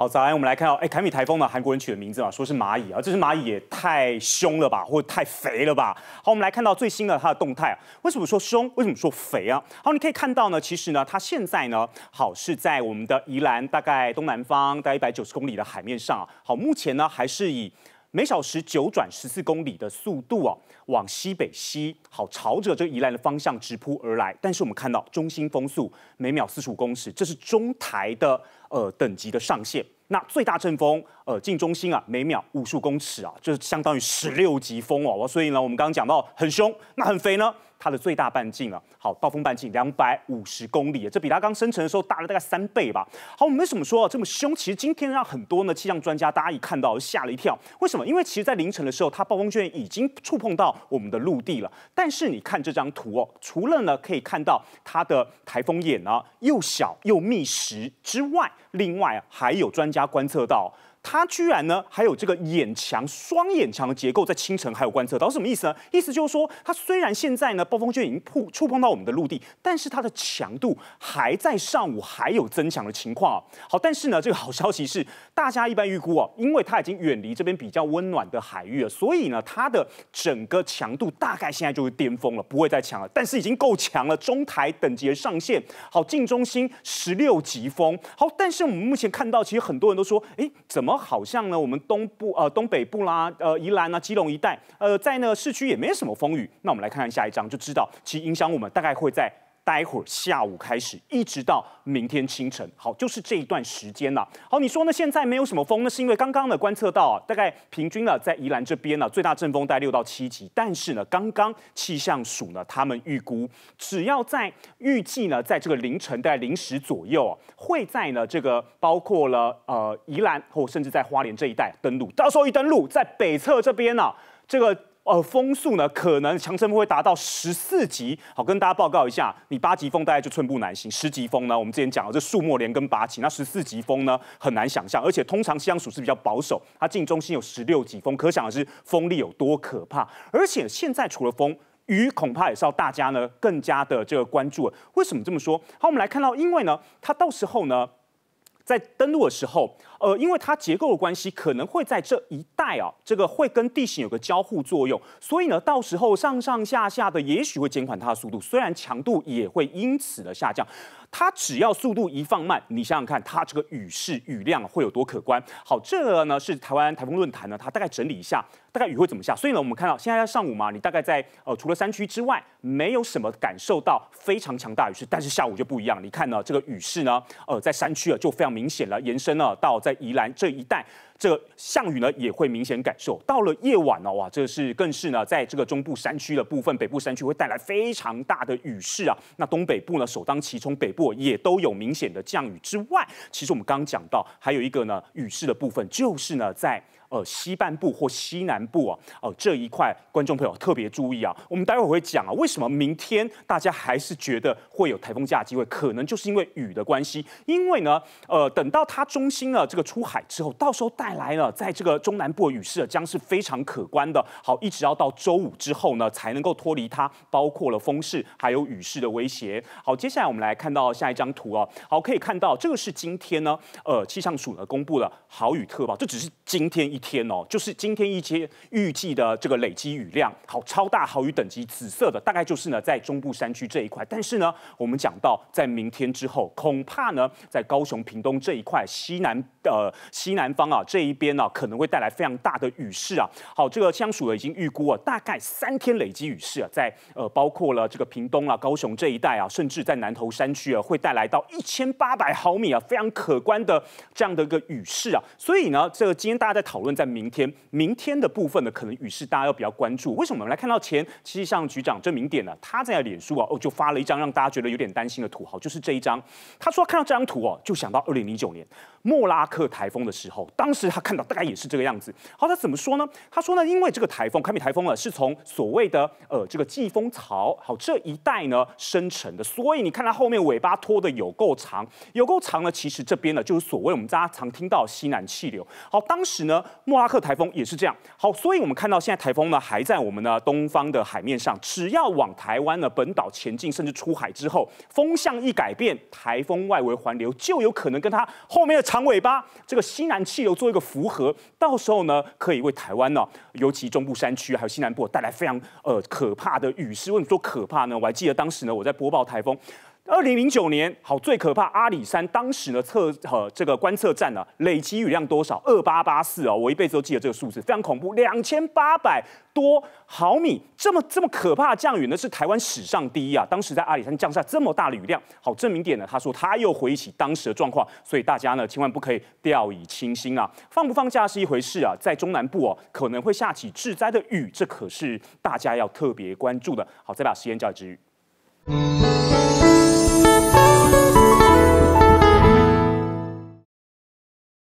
好，早上我们来看到，哎，凯米台风呢，韩国人取的名字嘛，说是蚂蚁啊，这是蚂蚁也太凶了吧，或者太肥了吧？好，我们来看到最新的它的动态，为什么说凶？为什么说肥啊？好，你可以看到呢，其实呢，它现在呢，好是在我们的宜兰大概东南方大概一百九十公里的海面上，好，目前呢还是以。每小时九转十四公里的速度哦，往西北西好，朝着这个宜兰的方向直扑而来。但是我们看到中心风速每秒四十五公尺，这是中台的呃等级的上限。那最大阵风呃近中心啊，每秒五十五公尺啊，就是相当于十六级风哦。所以呢，我们刚刚讲到很凶，那很肥呢？它的最大半径了，好，暴风半径两百五十公里，这比它刚生成的时候大了大概三倍吧。好，我们为什么说这么凶？其实今天让很多呢气象专家大家一看到吓了一跳。为什么？因为其实，在凌晨的时候，它暴风圈已经触碰到我们的陆地了。但是，你看这张图哦，除了呢可以看到它的台风眼呢又小又密实之外，另外还有专家观测到。它居然呢，还有这个眼墙双眼墙的结构，在清晨还有观测到，什么意思呢？意思就是说，它虽然现在呢，暴风圈已经碰触碰到我们的陆地，但是它的强度还在上午还有增强的情况。好，但是呢，这个好消息是，大家一般预估啊，因为它已经远离这边比较温暖的海域了，所以呢，它的整个强度大概现在就是巅峰了，不会再强了。但是已经够强了，中台等级的上限。好，近中心十六级风。好，但是我们目前看到，其实很多人都说，哎，怎么？而好像呢，我们东部、呃东北部啦、呃宜兰啊、基隆一带，呃在呢市区也没有什么风雨。那我们来看看下一张，就知道其实影响我们大概会在。待会儿下午开始，一直到明天清晨，好，就是这一段时间了。好，你说呢？现在没有什么风，那是因为刚刚呢观测到，大概平均呢在宜兰这边呢，最大阵风带六到七级。但是呢，刚刚气象署呢，他们预估，只要在预计呢，在这个凌晨在零时左右，啊，会在呢这个包括了呃宜兰或甚至在花莲这一带登陆。到时候一登陆，在北侧这边呢，这个。呃，风速呢，可能强风会达到十四级。好，跟大家报告一下，你八级风大概就寸步难行，十级风呢，我们之前讲了，这树木连根拔起。那十四级风呢，很难想象。而且通常气象署是比较保守，它近中心有十六级风，可想而知风力有多可怕。而且现在除了风，雨恐怕也是要大家呢更加的这个关注。为什么这么说？好，我们来看到，因为呢，它到时候呢，在登陆的时候。呃，因为它结构的关系，可能会在这一带啊，这个会跟地形有个交互作用，所以呢，到时候上上下下的也许会减缓它的速度，虽然强度也会因此的下降。它只要速度一放慢，你想想看，它这个雨势雨量会有多可观？好，这个呢是台湾台风论坛呢，它大概整理一下，大概雨会怎么下。所以呢，我们看到现在在上午嘛，你大概在呃除了山区之外，没有什么感受到非常强大雨势，但是下午就不一样。你看呢，这个雨势呢，呃，在山区啊就非常明显了，延伸了到在。在宜兰这一带。这个项羽呢也会明显感受到，了夜晚哦，哇，这是更是呢，在这个中部山区的部分、北部山区会带来非常大的雨势啊。那东北部呢，首当其冲，北部也都有明显的降雨。之外，其实我们刚刚讲到，还有一个呢雨势的部分，就是呢，在呃西半部或西南部啊，哦这一块，观众朋友特别注意啊。我们待会会讲啊，为什么明天大家还是觉得会有台风假机会，可能就是因为雨的关系。因为呢，呃，等到它中心呢这个出海之后，到时候带。来了，在这个中南部雨势将是非常可观的。好，一直要到周五之后呢，才能够脱离它，包括了风势还有雨势的威胁。好，接下来我们来看到下一张图哦。好，可以看到这个是今天呢，呃，气象署呢公布了豪雨特报，这只是今天一天哦，就是今天一些预计的这个累积雨量。好，超大豪雨等级紫色的，大概就是呢，在中部山区这一块。但是呢，我们讲到在明天之后，恐怕呢，在高雄屏东这一块西南的西南方啊，这这一边呢，可能会带来非常大的雨势啊！好，这个气象署已经预估啊，大概三天累积雨势啊，在呃包括了这个屏东啊、高雄这一带啊，甚至在南投山区啊，会带来到一千八百毫米啊，非常可观的这样的一个雨势啊！所以呢，这个今天大家在讨论，在明天明天的部分呢，可能雨势大家要比较关注。为什么？我们来看到前气象局长这明点呢，他在脸书啊，哦，就发了一张让大家觉得有点担心的图，好，就是这一张。他说看到这张图哦，就想到二零零九年莫拉克台风的时候，当时。是他看到大概也是这个样子。好，他怎么说呢？他说呢，因为这个台风，堪比台风啊，是从所谓的呃这个季风槽好这一带呢生成的，所以你看它后面尾巴拖的有够长，有够长呢。其实这边呢，就是所谓我们大家常听到西南气流。好，当时呢，莫拉克台风也是这样。好，所以我们看到现在台风呢还在我们的东方的海面上，只要往台湾的本岛前进，甚至出海之后，风向一改变，台风外围环流就有可能跟它后面的长尾巴这个西南气流做。这个符合，到时候呢，可以为台湾呢，尤其中部山区还有西南部带来非常呃可怕的雨势。为什么说可怕呢？我还记得当时呢，我在播报台风。二零零九年，好，最可怕阿里山当时呢测和这个观测站呢累积雨量多少？二八八四哦，我一辈子都记得这个数字，非常恐怖，两千八百多毫米，这么这么可怕的降雨呢是台湾史上第一啊！当时在阿里山降下这么大的雨量，好，证明点呢，他说他又回忆起当时的状况，所以大家呢千万不可以掉以轻心啊！放不放假是一回事啊，在中南部哦可能会下起致灾的雨，这可是大家要特别关注的。好，再把时间交给知雨。